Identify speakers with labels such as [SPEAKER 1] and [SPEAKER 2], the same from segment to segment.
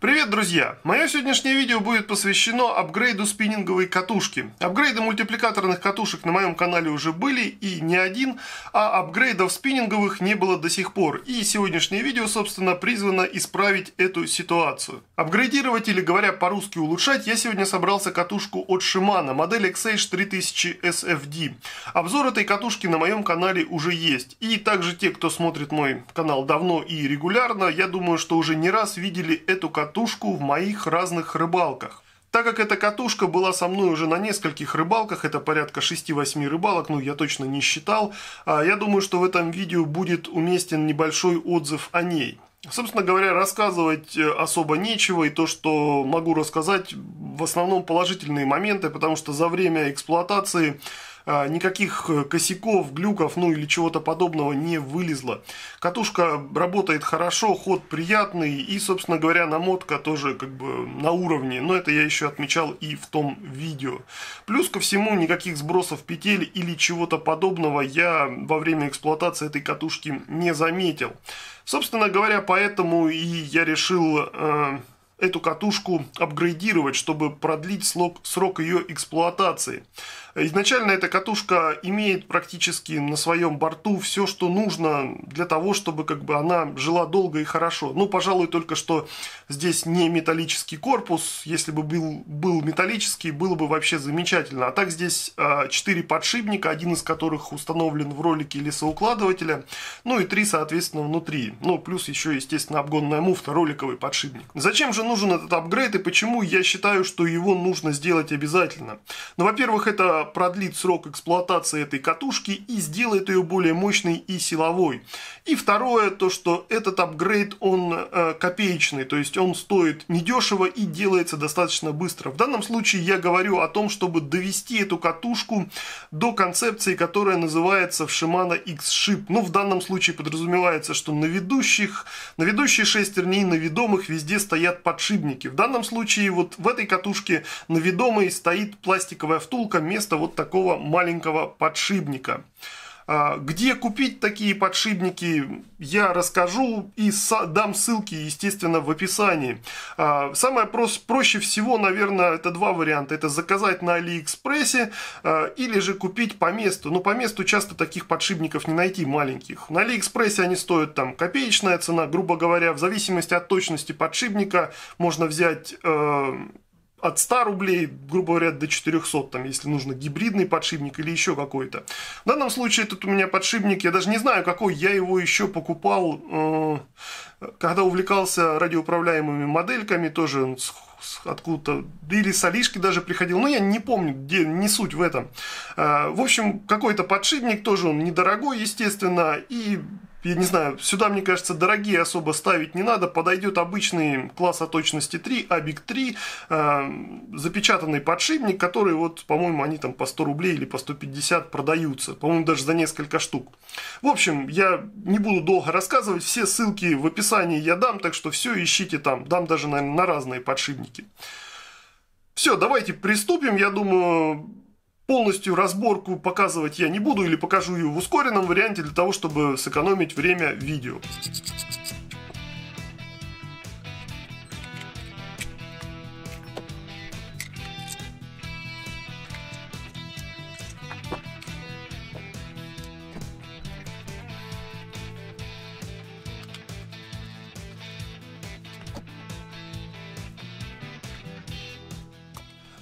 [SPEAKER 1] Привет, друзья! Мое сегодняшнее видео будет посвящено апгрейду спиннинговой катушки. Апгрейды мультипликаторных катушек на моем канале уже были и не один, а апгрейдов спиннинговых не было до сих пор. И сегодняшнее видео, собственно, призвано исправить эту ситуацию. Апгрейдировать или, говоря по-русски, улучшать, я сегодня собрался катушку от Shimano, модель XH 3000 SFD. Обзор этой катушки на моем канале уже есть. И также те, кто смотрит мой канал давно и регулярно, я думаю, что уже не раз видели эту катушку катушку в моих разных рыбалках. Так как эта катушка была со мной уже на нескольких рыбалках, это порядка 6-8 рыбалок, ну я точно не считал, а я думаю, что в этом видео будет уместен небольшой отзыв о ней. Собственно говоря, рассказывать э, особо нечего, и то, что могу рассказать, в основном положительные моменты, потому что за время эксплуатации а, никаких э, косяков, глюков, ну или чего-то подобного не вылезло. Катушка работает хорошо, ход приятный и, собственно говоря, намотка тоже как бы на уровне, но это я еще отмечал и в том видео. Плюс ко всему никаких сбросов петель или чего-то подобного я во время эксплуатации этой катушки не заметил. Собственно говоря, поэтому и я решил э, эту катушку апгрейдировать, чтобы продлить срок, срок ее эксплуатации. Изначально эта катушка имеет практически на своем борту все, что нужно для того, чтобы как бы она жила долго и хорошо. Ну, пожалуй, только что здесь не металлический корпус. Если бы был, был металлический, было бы вообще замечательно. А так здесь э, а, 4 подшипника, один из которых установлен в ролике лесоукладывателя. Ну и 3, соответственно, внутри. Ну, плюс еще, естественно, обгонная муфта, роликовый подшипник. Зачем же нужен этот апгрейд и почему я считаю, что его нужно сделать обязательно? Ну, во-первых, это продлит срок эксплуатации этой катушки и сделает ее более мощной и силовой. И второе, то что этот апгрейд, он э, копеечный, то есть он стоит недешево и делается достаточно быстро. В данном случае я говорю о том, чтобы довести эту катушку до концепции, которая называется в Shimano X-Ship. Ну, в данном случае подразумевается, что на ведущих, на ведущей шестерни и на ведомых везде стоят подшипники. В данном случае вот в этой катушке на ведомой стоит пластиковая втулка, место вместо вот такого маленького подшипника. А, где купить такие подшипники, я расскажу и дам ссылки, естественно, в описании. А, самое проще всего, наверное, это два варианта. Это заказать на Алиэкспрессе а, или же купить по месту. Но по месту часто таких подшипников не найти, маленьких. На Алиэкспрессе они стоят там копеечная цена, грубо говоря. В зависимости от точности подшипника можно взять э, от 100 рублей, грубо говоря, до 400, там, если нужно гибридный подшипник или еще какой-то. В данном случае этот у меня подшипник, я даже не знаю какой, я его еще покупал, э, когда увлекался радиоуправляемыми модельками, тоже откуда-то, или с Алишки даже приходил, но я не помню, где, не суть в этом. Э, в общем, какой-то подшипник, тоже он недорогой, естественно, и я не знаю, сюда, мне кажется, дорогие особо ставить не надо. Подойдет обычный класса точности 3, ABIC 3, э, запечатанный подшипник, который, вот, по-моему, они там по 100 рублей или по 150 продаются. По-моему, даже за несколько штук. В общем, я не буду долго рассказывать. Все ссылки в описании я дам, так что все ищите там. Дам даже, наверное, на разные подшипники. Все, давайте приступим. Я думаю, полностью разборку показывать я не буду или покажу ее в ускоренном варианте для того, чтобы сэкономить время видео.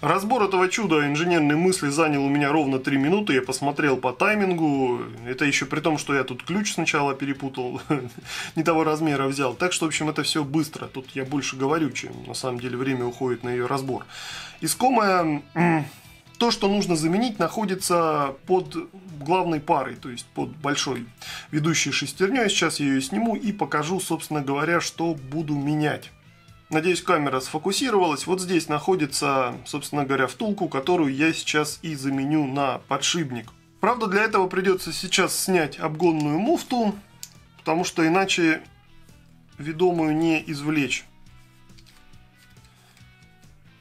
[SPEAKER 1] Разбор этого чуда инженерной мысли занял у меня ровно 3 минуты, я посмотрел по таймингу, это еще при том, что я тут ключ сначала перепутал, не того размера взял, так что, в общем, это все быстро, тут я больше говорю, чем на самом деле время уходит на ее разбор. Искомая, то, что нужно заменить, находится под главной парой, то есть под большой ведущей шестерней, сейчас я ее сниму и покажу, собственно говоря, что буду менять. Надеюсь, камера сфокусировалась. Вот здесь находится, собственно говоря, втулку, которую я сейчас и заменю на подшипник. Правда, для этого придется сейчас снять обгонную муфту, потому что иначе ведомую не извлечь.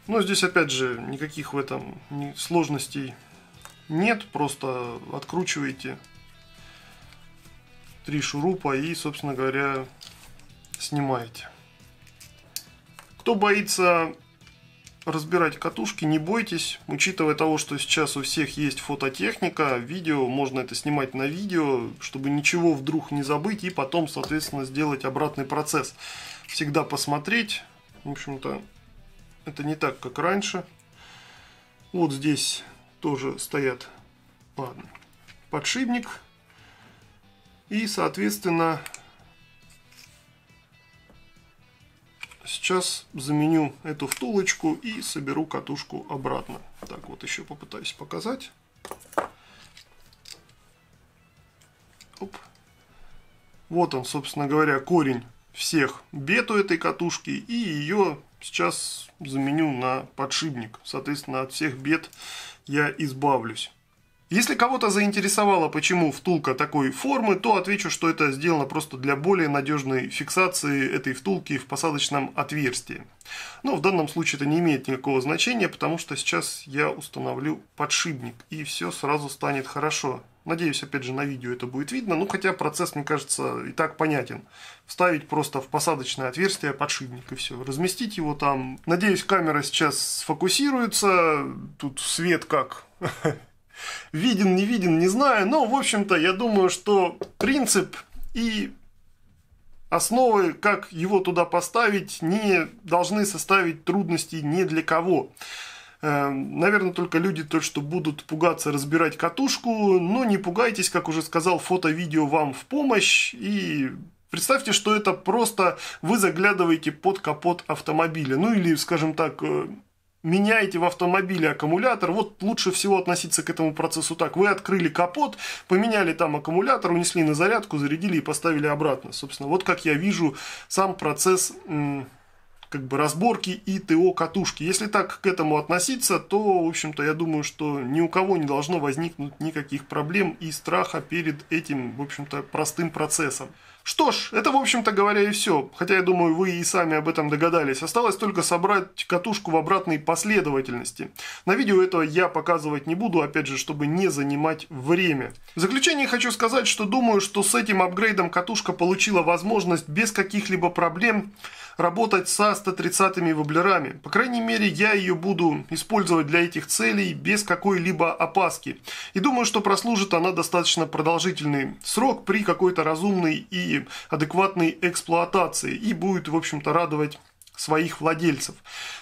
[SPEAKER 1] Но здесь, опять же, никаких в этом сложностей нет. Просто откручиваете три шурупа и, собственно говоря, снимаете. Кто боится разбирать катушки, не бойтесь. Учитывая того, что сейчас у всех есть фототехника, видео, можно это снимать на видео, чтобы ничего вдруг не забыть и потом, соответственно, сделать обратный процесс. Всегда посмотреть. В общем-то, это не так, как раньше. Вот здесь тоже стоят, ладно, подшипник. И, соответственно, Сейчас заменю эту втулочку и соберу катушку обратно. Так, вот еще попытаюсь показать. Оп. Вот он, собственно говоря, корень всех бед у этой катушки. И ее сейчас заменю на подшипник. Соответственно, от всех бед я избавлюсь. Если кого-то заинтересовало, почему втулка такой формы, то отвечу, что это сделано просто для более надежной фиксации этой втулки в посадочном отверстии. Но в данном случае это не имеет никакого значения, потому что сейчас я установлю подшипник, и все сразу станет хорошо. Надеюсь, опять же, на видео это будет видно, ну хотя процесс, мне кажется, и так понятен. Вставить просто в посадочное отверстие подшипник и все, разместить его там. Надеюсь, камера сейчас сфокусируется, тут свет как Виден, не виден, не знаю, но, в общем-то, я думаю, что принцип и основы, как его туда поставить, не должны составить трудности ни для кого. Э, наверное, только люди то, что будут пугаться разбирать катушку, но ну, не пугайтесь, как уже сказал, фото-видео вам в помощь и Представьте, что это просто вы заглядываете под капот автомобиля, ну или, скажем так, э, меняете в автомобиле аккумулятор, вот лучше всего относиться к этому процессу так. Вы открыли капот, поменяли там аккумулятор, унесли на зарядку, зарядили и поставили обратно. Собственно, вот как я вижу сам процесс как бы разборки и ТО катушки. Если так к этому относиться, то, в общем-то, я думаю, что ни у кого не должно возникнуть никаких проблем и страха перед этим, в общем-то, простым процессом. Что ж, это, в общем-то говоря, и все. Хотя, я думаю, вы и сами об этом догадались. Осталось только собрать катушку в обратной последовательности. На видео этого я показывать не буду, опять же, чтобы не занимать время. В заключение хочу сказать, что думаю, что с этим апгрейдом катушка получила возможность без каких-либо проблем работать со 30 ми воблерами. По крайней мере, я ее буду использовать для этих целей без какой-либо опаски. И думаю, что прослужит она достаточно продолжительный срок при какой-то разумной и адекватной эксплуатации. И будет, в общем-то, радовать своих владельцев.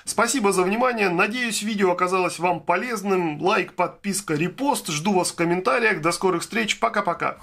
[SPEAKER 1] Спасибо за внимание. Надеюсь, видео оказалось вам полезным. Лайк, подписка, репост. Жду вас в комментариях. До скорых встреч. Пока-пока.